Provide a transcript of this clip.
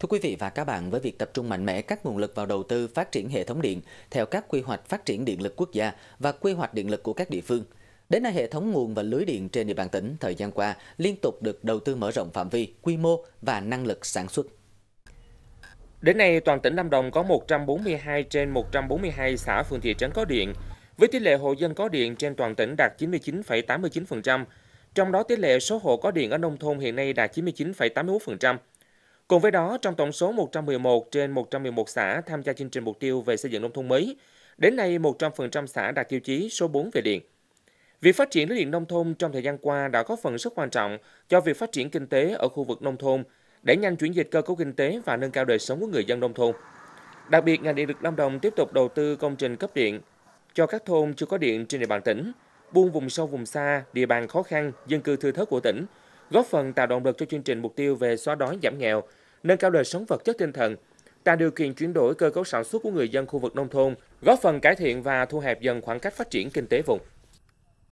Thưa quý vị và các bạn, với việc tập trung mạnh mẽ các nguồn lực vào đầu tư phát triển hệ thống điện theo các quy hoạch phát triển điện lực quốc gia và quy hoạch điện lực của các địa phương, đến nay hệ thống nguồn và lưới điện trên địa bàn tỉnh thời gian qua liên tục được đầu tư mở rộng phạm vi, quy mô và năng lực sản xuất. Đến nay, toàn tỉnh Lâm Đồng có 142 trên 142 xã phường thị trấn có điện, với tỷ lệ hộ dân có điện trên toàn tỉnh đạt 99,89%, trong đó tỷ lệ số hộ có điện ở nông thôn hiện nay đạt 99,81%. Cùng với đó, trong tổng số 111 trên 111 xã tham gia chương trình mục tiêu về xây dựng nông thôn mới, đến nay 100% xã đạt tiêu chí số 4 về điện. Việc phát triển lưới điện nông thôn trong thời gian qua đã có phần rất quan trọng cho việc phát triển kinh tế ở khu vực nông thôn, để nhanh chuyển dịch cơ cấu kinh tế và nâng cao đời sống của người dân nông thôn. Đặc biệt, ngành điện lực Lâm Đồng tiếp tục đầu tư công trình cấp điện cho các thôn chưa có điện trên địa bàn tỉnh, buôn vùng sâu vùng xa, địa bàn khó khăn, dân cư thưa thớt của tỉnh, góp phần tạo động lực cho chương trình mục tiêu về xóa đói giảm nghèo, nâng cao đời sống vật chất tinh thần, tạo điều kiện chuyển đổi cơ cấu sản xuất của người dân khu vực nông thôn, góp phần cải thiện và thu hẹp dần khoảng cách phát triển kinh tế vùng.